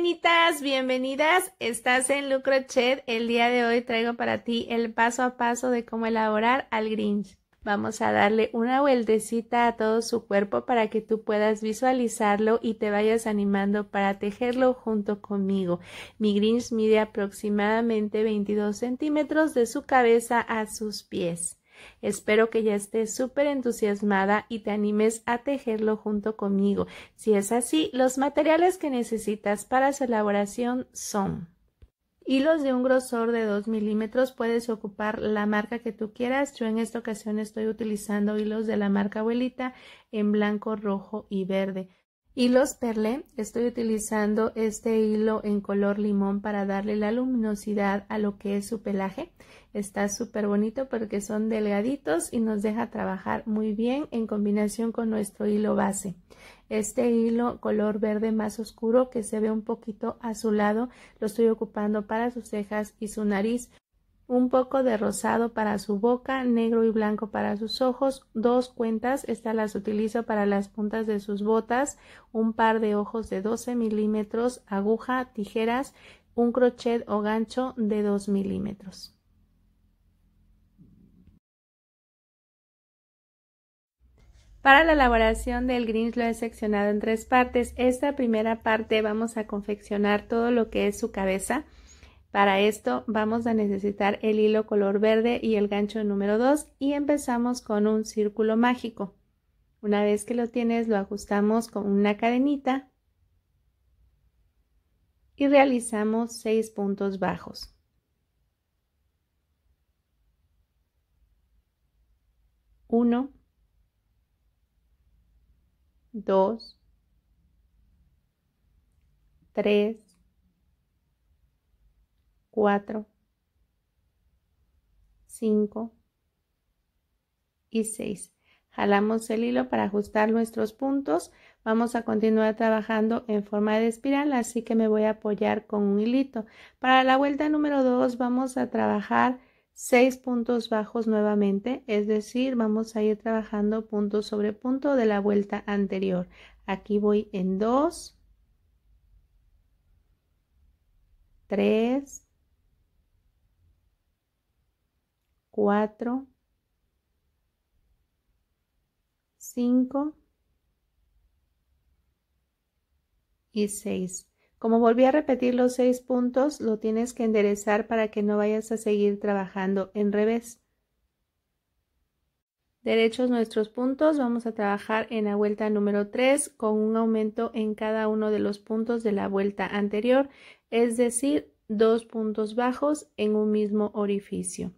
Bienvenidas, bienvenidas. Estás en Lucrochet. El día de hoy traigo para ti el paso a paso de cómo elaborar al Grinch. Vamos a darle una vueltecita a todo su cuerpo para que tú puedas visualizarlo y te vayas animando para tejerlo junto conmigo. Mi Grinch mide aproximadamente 22 centímetros de su cabeza a sus pies. Espero que ya estés súper entusiasmada y te animes a tejerlo junto conmigo. Si es así, los materiales que necesitas para su elaboración son hilos de un grosor de 2 milímetros. Puedes ocupar la marca que tú quieras. Yo en esta ocasión estoy utilizando hilos de la marca abuelita en blanco, rojo y verde. Hilos perlé, estoy utilizando este hilo en color limón para darle la luminosidad a lo que es su pelaje. Está súper bonito porque son delgaditos y nos deja trabajar muy bien en combinación con nuestro hilo base. Este hilo color verde más oscuro que se ve un poquito azulado lo estoy ocupando para sus cejas y su nariz un poco de rosado para su boca, negro y blanco para sus ojos, dos cuentas, estas las utilizo para las puntas de sus botas, un par de ojos de 12 milímetros, aguja, tijeras, un crochet o gancho de 2 milímetros. Para la elaboración del Grinch lo he seccionado en tres partes. Esta primera parte vamos a confeccionar todo lo que es su cabeza. Para esto vamos a necesitar el hilo color verde y el gancho número 2 y empezamos con un círculo mágico. Una vez que lo tienes lo ajustamos con una cadenita y realizamos 6 puntos bajos. 2, 3, 4, 5 y 6. Jalamos el hilo para ajustar nuestros puntos. Vamos a continuar trabajando en forma de espiral, así que me voy a apoyar con un hilito. Para la vuelta número 2 vamos a trabajar seis puntos bajos nuevamente, es decir, vamos a ir trabajando punto sobre punto de la vuelta anterior. Aquí voy en 2, 3, 4, 5 y 6. Como volví a repetir los seis puntos, lo tienes que enderezar para que no vayas a seguir trabajando en revés. Derechos nuestros puntos, vamos a trabajar en la vuelta número 3 con un aumento en cada uno de los puntos de la vuelta anterior, es decir, dos puntos bajos en un mismo orificio.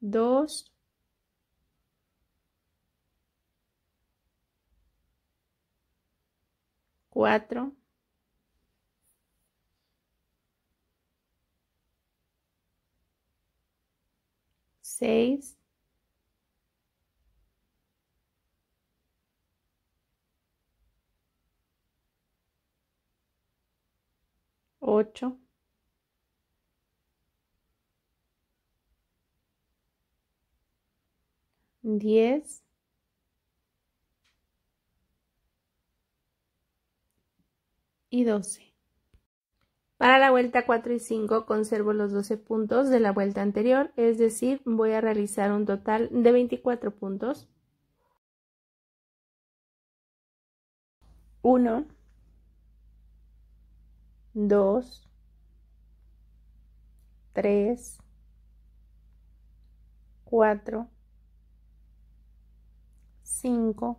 2, 4, 6, 8, 10, y 12. Para la vuelta 4 y 5 conservo los 12 puntos de la vuelta anterior, es decir, voy a realizar un total de 24 puntos. 1, 2, 3, 4, 5,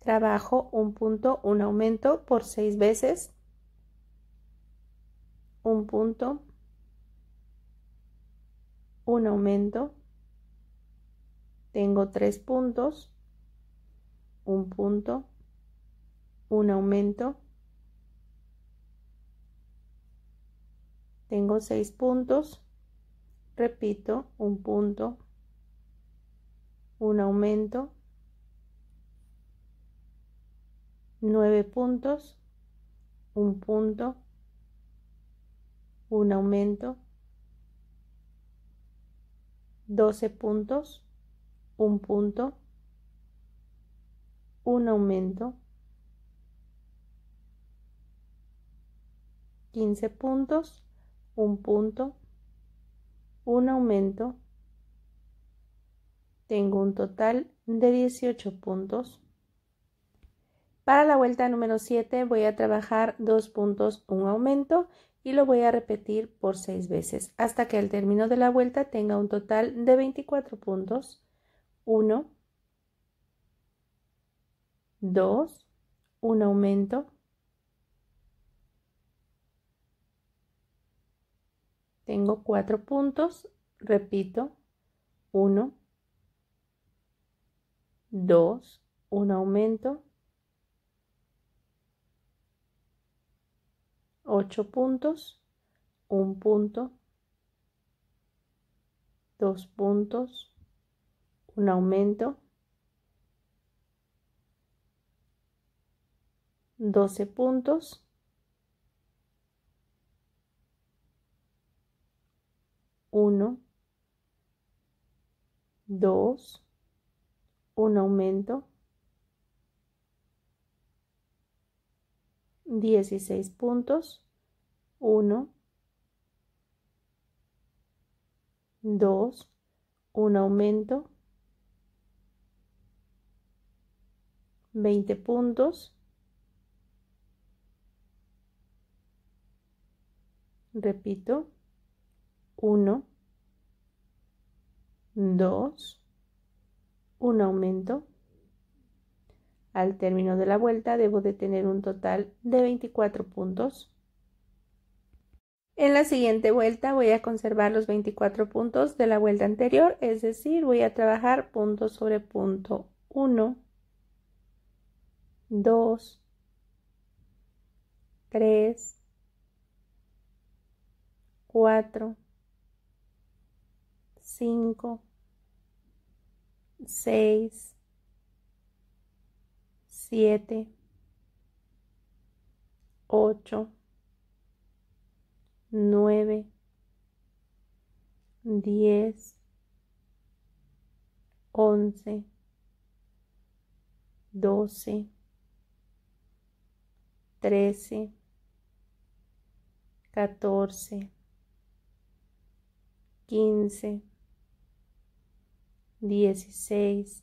trabajo, un punto, un aumento por seis veces, un punto, un aumento, tengo tres puntos, un punto, un aumento, tengo seis puntos, repito, un punto, un aumento, nueve puntos, un punto, un aumento, doce puntos, un punto, un aumento, quince puntos, un punto, un aumento, tengo un total de 18 puntos para la vuelta número 7 voy a trabajar dos puntos, un aumento y lo voy a repetir por 6 veces hasta que al término de la vuelta tenga un total de 24 puntos. 1, 2, un aumento, tengo 4 puntos, repito, 1, 2, un aumento, 8 puntos, 1 punto, 2 puntos, un aumento, 12 puntos, 1, 2, un aumento, 16 puntos, 1, 2, un aumento, 20 puntos, repito, 1, 2, un aumento, al término de la vuelta debo de tener un total de 24 puntos. En la siguiente vuelta voy a conservar los 24 puntos de la vuelta anterior, es decir, voy a trabajar punto sobre punto 1, 2, 3, 4, 5, 6, siete, ocho, nueve, diez, once, doce, trece, catorce, quince, dieciséis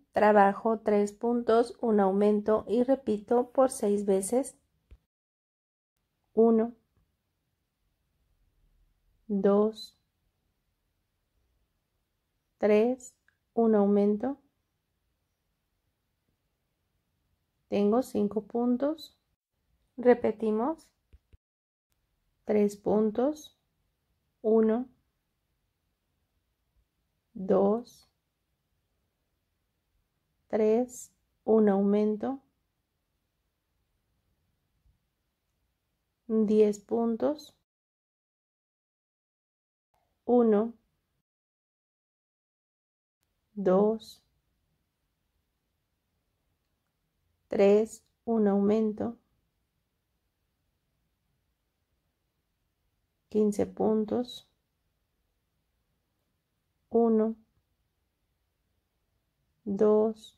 Trabajo tres puntos, un aumento y repito por seis veces. 1, 2, 3, un aumento. Tengo 5 puntos. Repetimos. 3 puntos. 1, 2, 3, un aumento, 10 puntos, 1, 2, 3, un aumento, 15 puntos, 1, 2,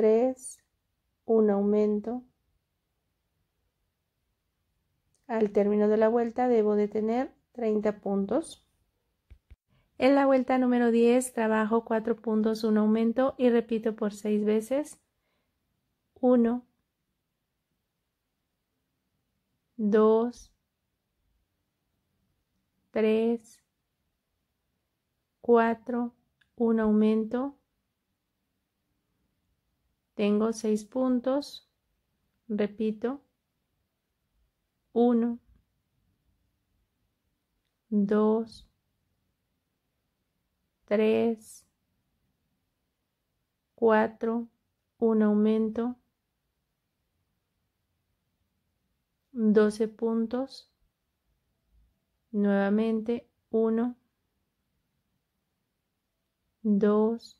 3, un aumento. Al término de la vuelta debo de tener 30 puntos. En la vuelta número 10 trabajo 4 puntos, un aumento y repito por 6 veces. 1, 2, 3, 4, un aumento tengo 6 puntos repito 1 2 3 4 un aumento 12 puntos nuevamente 1 2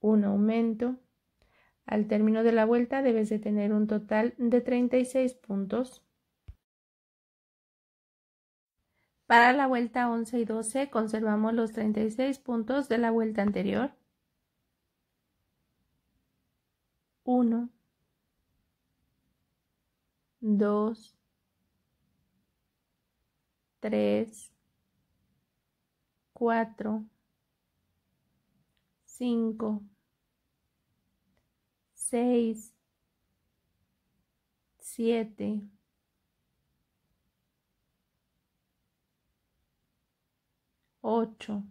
un aumento. Al término de la vuelta debes de tener un total de 36 puntos. Para la vuelta 11 y 12 conservamos los 36 puntos de la vuelta anterior. 1, 2, 3, 4, cinco, seis, siete, ocho,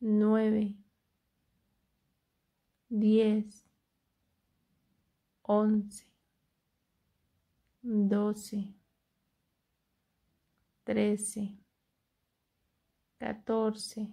nueve, diez, once, doce, trece, catorce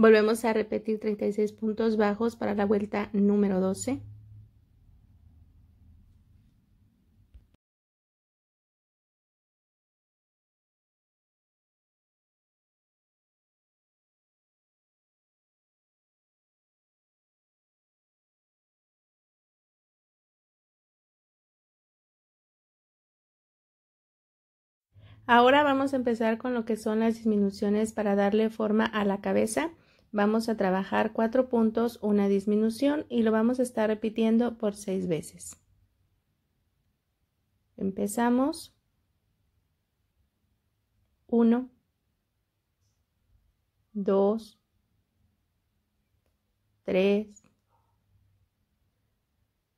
Volvemos a repetir 36 puntos bajos para la vuelta número 12. Ahora vamos a empezar con lo que son las disminuciones para darle forma a la cabeza vamos a trabajar cuatro puntos, una disminución y lo vamos a estar repitiendo por seis veces. Empezamos. Uno, dos, tres,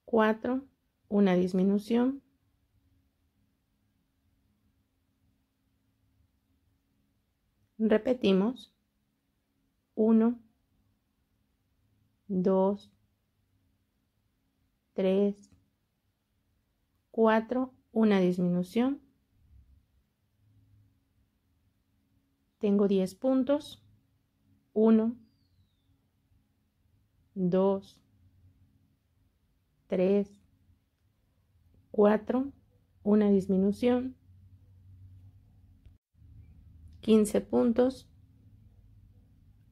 cuatro, una disminución. Repetimos. 1, 2, 3, 4, una disminución. Tengo 10 puntos. 1, 2, 3, 4, una disminución. 15 puntos.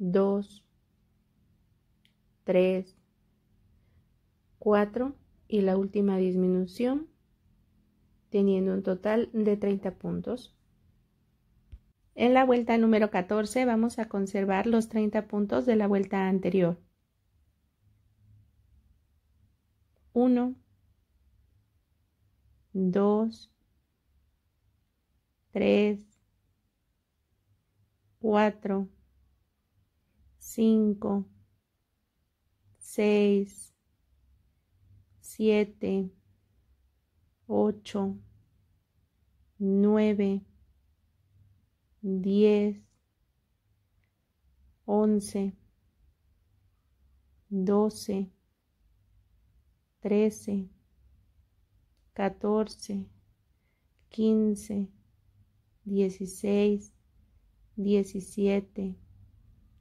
2, 3, 4 y la última disminución teniendo un total de 30 puntos. En la vuelta número 14 vamos a conservar los 30 puntos de la vuelta anterior. 1, 2, 3, 4, 5 6 7 8 9 10 11 12 13 14 15 16 17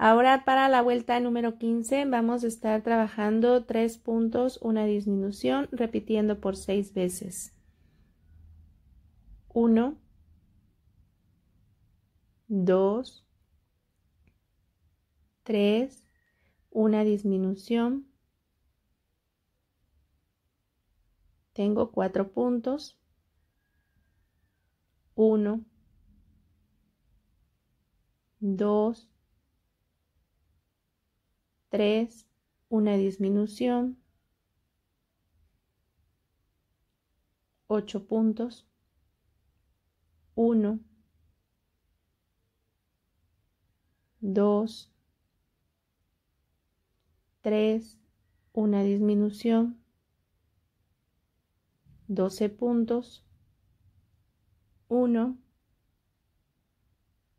Ahora para la vuelta número 15 vamos a estar trabajando tres puntos, una disminución, repitiendo por seis veces. 1, 2, 3, una disminución. Tengo cuatro puntos. 1, 2, 3, una disminución, 8 puntos, 1, 2, 3, una disminución, 12 puntos, 1,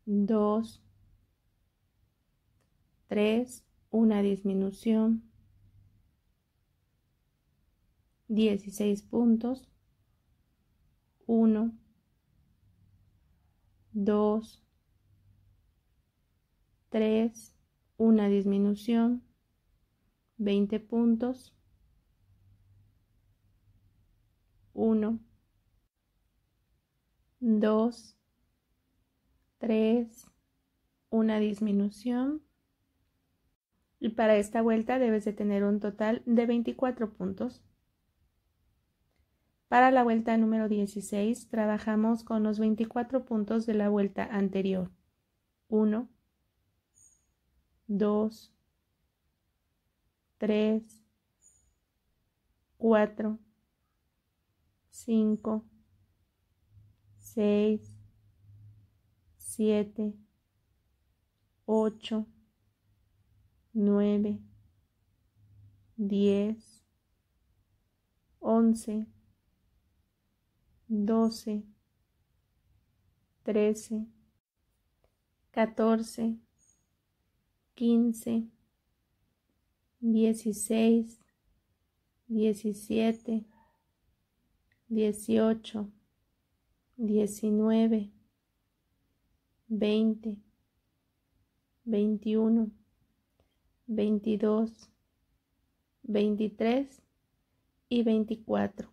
2, 3, una disminución, 16 puntos, 1, 2, 3, una disminución, 20 puntos, 1, 2, 3, una disminución, y para esta vuelta debes de tener un total de 24 puntos. Para la vuelta número 16 trabajamos con los 24 puntos de la vuelta anterior. 1, 2, 3, 4, 5, 6, 7, 8, nueve, diez, once, doce, trece, catorce, quince, dieciséis, diecisiete, dieciocho, diecinueve, veinte, veintiuno 22, 23 y 24.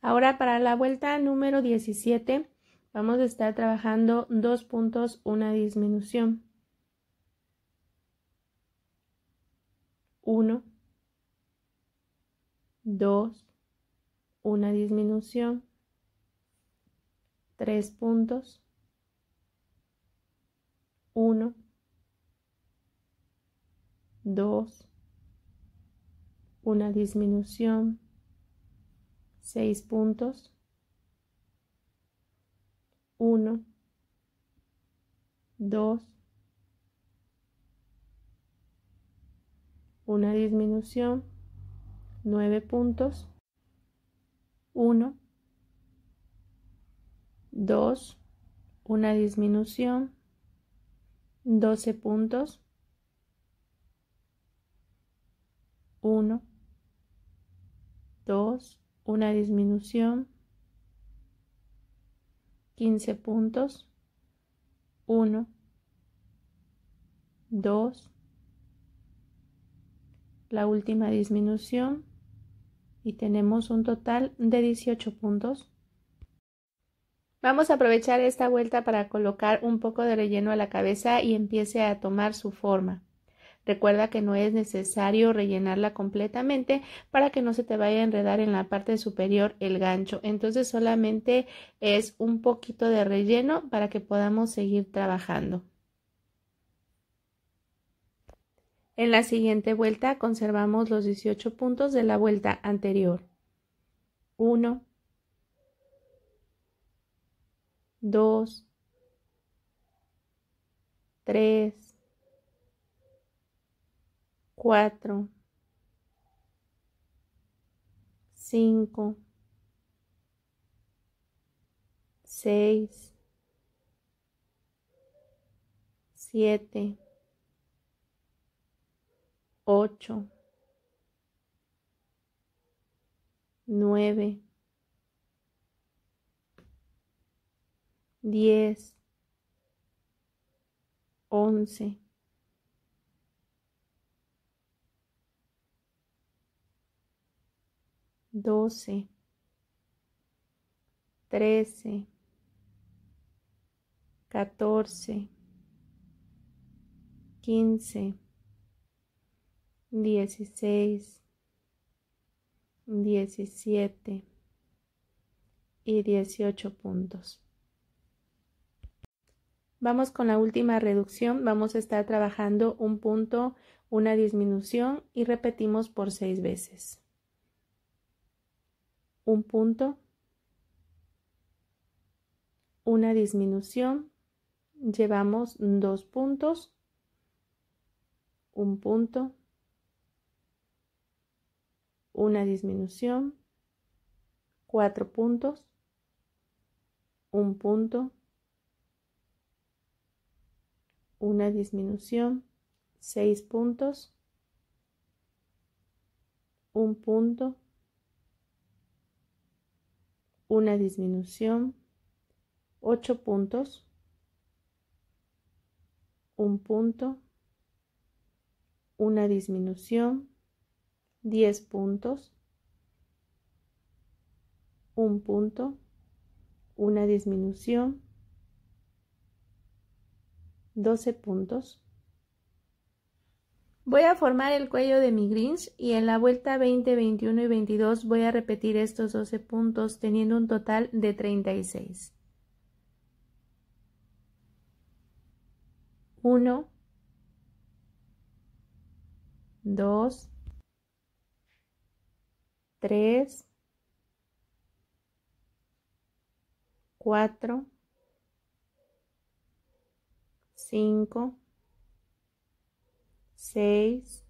Ahora para la vuelta número 17 vamos a estar trabajando dos puntos, una disminución. 1, 2, una disminución, 3 puntos, 1, 2, una disminución, 6 puntos, 1, 2, una disminución, 9 puntos, 1, 2, una disminución, 12 puntos, 1, 2, una disminución, 15 puntos, 1, 2, la última disminución y tenemos un total de 18 puntos. Vamos a aprovechar esta vuelta para colocar un poco de relleno a la cabeza y empiece a tomar su forma. Recuerda que no es necesario rellenarla completamente para que no se te vaya a enredar en la parte superior el gancho. Entonces solamente es un poquito de relleno para que podamos seguir trabajando. En la siguiente vuelta conservamos los 18 puntos de la vuelta anterior. 1, 2, 3, cuatro, cinco, seis, siete, ocho, nueve, diez, once. 12, 13, 14, 15, 16, 17 y 18 puntos. Vamos con la última reducción. Vamos a estar trabajando un punto, una disminución y repetimos por seis veces un punto, una disminución, llevamos dos puntos, un punto, una disminución, cuatro puntos, un punto, una disminución, seis puntos, un punto, una disminución, 8 puntos, un punto, una disminución, 10 puntos, un punto, una disminución, 12 puntos, Voy a formar el cuello de mi Grinch y en la vuelta 20, 21 y 22 voy a repetir estos 12 puntos teniendo un total de 36. 1, 2, 3, 4, 5, 6,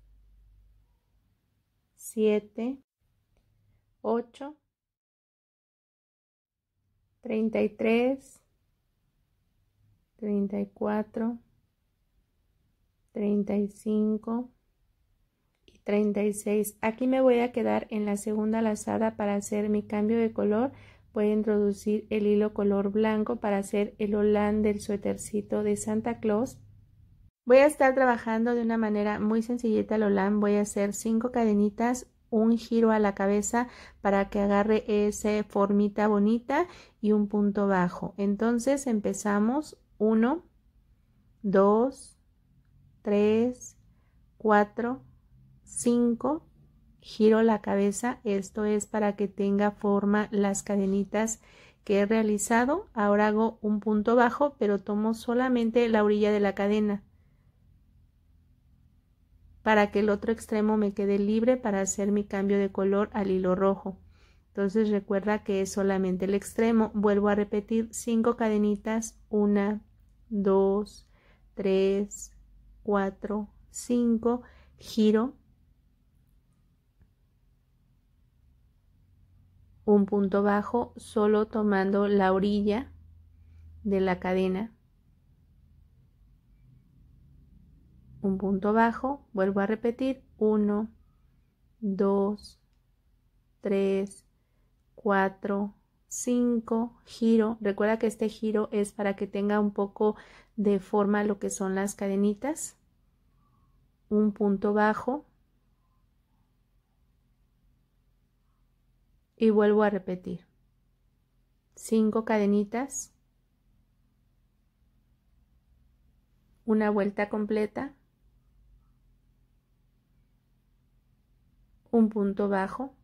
7, 8, 33, 34, 35 y 36. Aquí me voy a quedar en la segunda lazada para hacer mi cambio de color. Voy a introducir el hilo color blanco para hacer el holán del suétercito de Santa Claus. Voy a estar trabajando de una manera muy sencillita lolan Voy a hacer cinco cadenitas, un giro a la cabeza para que agarre esa formita bonita y un punto bajo. Entonces empezamos 1, 2, 3, 4, 5, giro la cabeza. Esto es para que tenga forma las cadenitas que he realizado. Ahora hago un punto bajo, pero tomo solamente la orilla de la cadena para que el otro extremo me quede libre para hacer mi cambio de color al hilo rojo. Entonces recuerda que es solamente el extremo. Vuelvo a repetir cinco cadenitas, 1, 2, 3, 4, 5, giro, un punto bajo, solo tomando la orilla de la cadena un punto bajo, vuelvo a repetir, 1, 2, 3, 4, 5, giro. Recuerda que este giro es para que tenga un poco de forma lo que son las cadenitas. Un punto bajo. Y vuelvo a repetir. 5 cadenitas. Una vuelta completa. un punto bajo,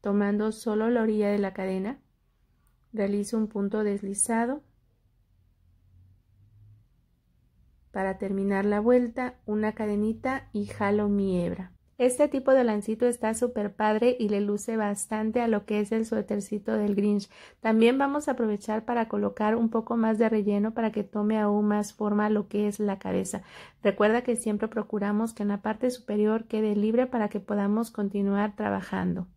tomando solo la orilla de la cadena, realizo un punto deslizado. Para terminar la vuelta, una cadenita y jalo mi hebra. Este tipo de lancito está súper padre y le luce bastante a lo que es el suétercito del Grinch. También vamos a aprovechar para colocar un poco más de relleno para que tome aún más forma lo que es la cabeza. Recuerda que siempre procuramos que en la parte superior quede libre para que podamos continuar trabajando.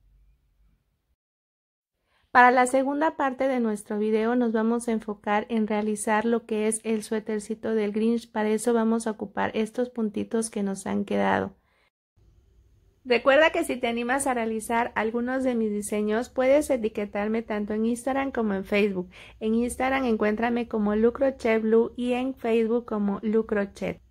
Para la segunda parte de nuestro video nos vamos a enfocar en realizar lo que es el suétercito del Grinch. Para eso vamos a ocupar estos puntitos que nos han quedado. Recuerda que si te animas a realizar algunos de mis diseños, puedes etiquetarme tanto en Instagram como en Facebook. En Instagram encuéntrame como Lucrochet Blue y en Facebook como Lucrochet.